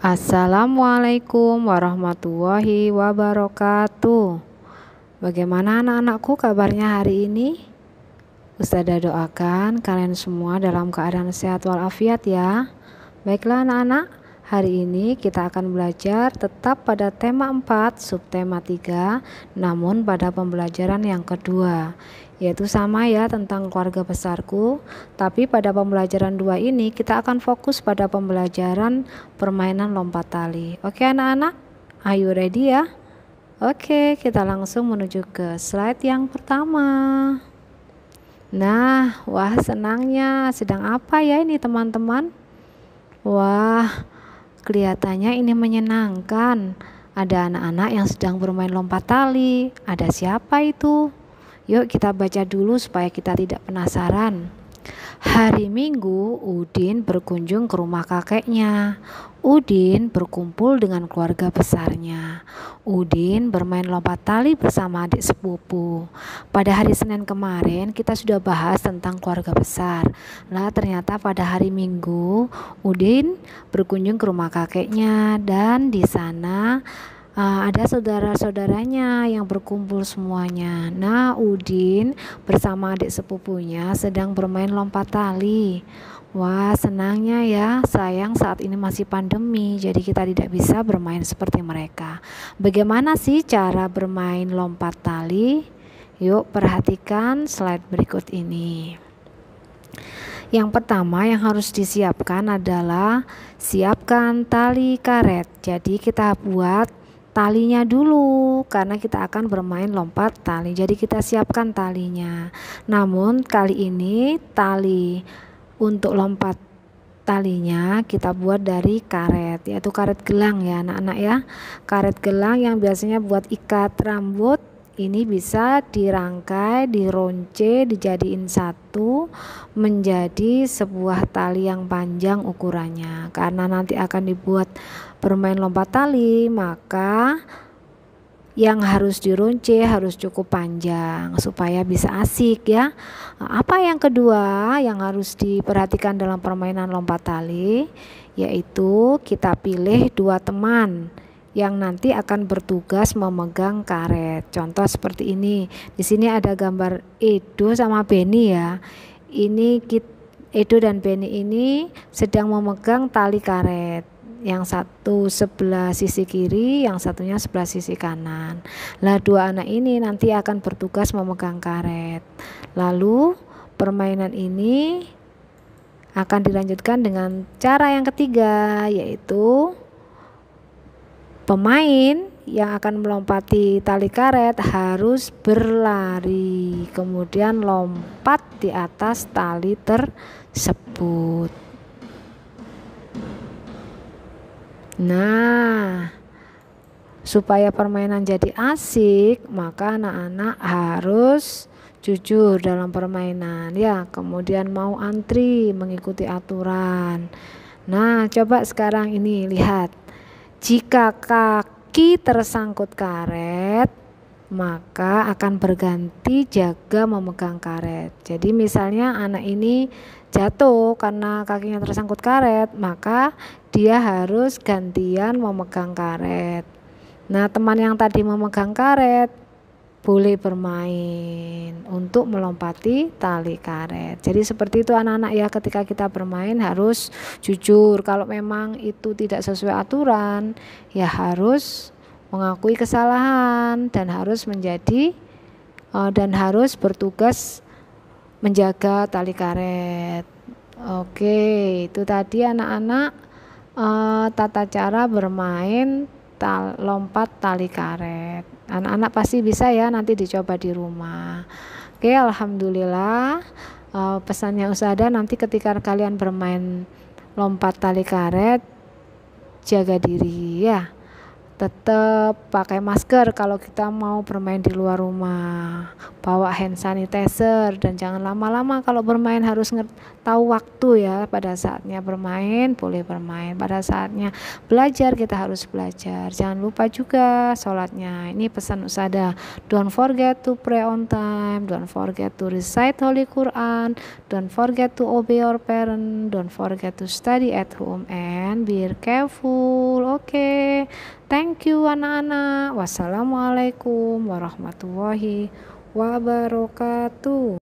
Assalamualaikum warahmatullahi wabarakatuh. Bagaimana anak-anakku kabarnya hari ini? Ustazah doakan kalian semua dalam keadaan sehat walafiat ya. Baiklah anak-anak, Hari ini kita akan belajar tetap pada tema 4, subtema 3, namun pada pembelajaran yang kedua, yaitu sama ya tentang keluarga besarku, tapi pada pembelajaran 2 ini kita akan fokus pada pembelajaran permainan lompat tali. Oke anak-anak, ayo you ready ya? Oke, kita langsung menuju ke slide yang pertama. Nah, wah senangnya sedang apa ya ini teman-teman? Wah, Kelihatannya ini menyenangkan. Ada anak-anak yang sedang bermain lompat tali. Ada siapa itu? Yuk kita baca dulu supaya kita tidak penasaran. Hari Minggu, Udin berkunjung ke rumah kakeknya. Udin berkumpul dengan keluarga besarnya. Udin bermain lompat tali bersama adik sepupu. Pada hari Senin kemarin, kita sudah bahas tentang keluarga besar. Nah, ternyata pada hari Minggu, Udin berkunjung ke rumah kakeknya, dan di sana uh, ada saudara-saudaranya yang berkumpul semuanya. Nah, Udin bersama adik sepupunya sedang bermain lompat tali. Wah, senangnya ya. Sayang saat ini masih pandemi, jadi kita tidak bisa bermain seperti mereka. Bagaimana sih cara bermain lompat tali? Yuk, perhatikan slide berikut ini. Yang pertama yang harus disiapkan adalah siapkan tali karet. Jadi kita buat talinya dulu karena kita akan bermain lompat tali. Jadi kita siapkan talinya. Namun kali ini tali untuk lompat talinya kita buat dari karet yaitu karet gelang ya anak-anak ya. Karet gelang yang biasanya buat ikat rambut ini bisa dirangkai, dironce, dijadiin satu menjadi sebuah tali yang panjang ukurannya. Karena nanti akan dibuat bermain lompat tali, maka yang harus dironce harus cukup panjang supaya bisa asik ya. Apa yang kedua yang harus diperhatikan dalam permainan lompat tali yaitu kita pilih dua teman yang nanti akan bertugas memegang karet. Contoh seperti ini. Di sini ada gambar Edo sama Beni ya. Ini Edo dan Beni ini sedang memegang tali karet. Yang satu sebelah sisi kiri, yang satunya sebelah sisi kanan. Lah dua anak ini nanti akan bertugas memegang karet. Lalu permainan ini akan dilanjutkan dengan cara yang ketiga yaitu pemain yang akan melompati tali karet harus berlari, kemudian lompat di atas tali tersebut. Nah, supaya permainan jadi asik, maka anak-anak harus jujur dalam permainan ya, kemudian mau antri mengikuti aturan. Nah, coba sekarang ini lihat jika kaki tersangkut karet, maka akan berganti jaga memegang karet. Jadi misalnya anak ini jatuh karena kakinya tersangkut karet, maka dia harus gantian memegang karet. Nah, teman yang tadi memegang karet boleh bermain untuk melompati tali karet. Jadi seperti itu anak-anak ya ketika kita bermain harus jujur. Kalau memang itu tidak sesuai aturan, ya harus mengakui kesalahan dan harus menjadi eh, dan harus bertugas menjaga tali karet. Oke, itu tadi anak-anak eh, tata cara bermain tal, lompat tali karet. Anak-anak pasti bisa ya nanti dicoba di rumah. Oke, alhamdulillah. Uh, pesannya usada nanti ketika kalian bermain lompat tali karet jaga diri ya tetap pakai masker kalau kita mau bermain di luar rumah bawa hand sanitizer dan jangan lama-lama kalau bermain harus tahu waktu ya pada saatnya bermain boleh bermain pada saatnya belajar kita harus belajar jangan lupa juga sholatnya ini pesan usada don't forget to pray on time don't forget to recite holy Quran don't forget to obey your parent don't forget to study at home and be careful oke okay. thank Thank you anak-anak. Wassalamualaikum warahmatullahi wabarakatuh.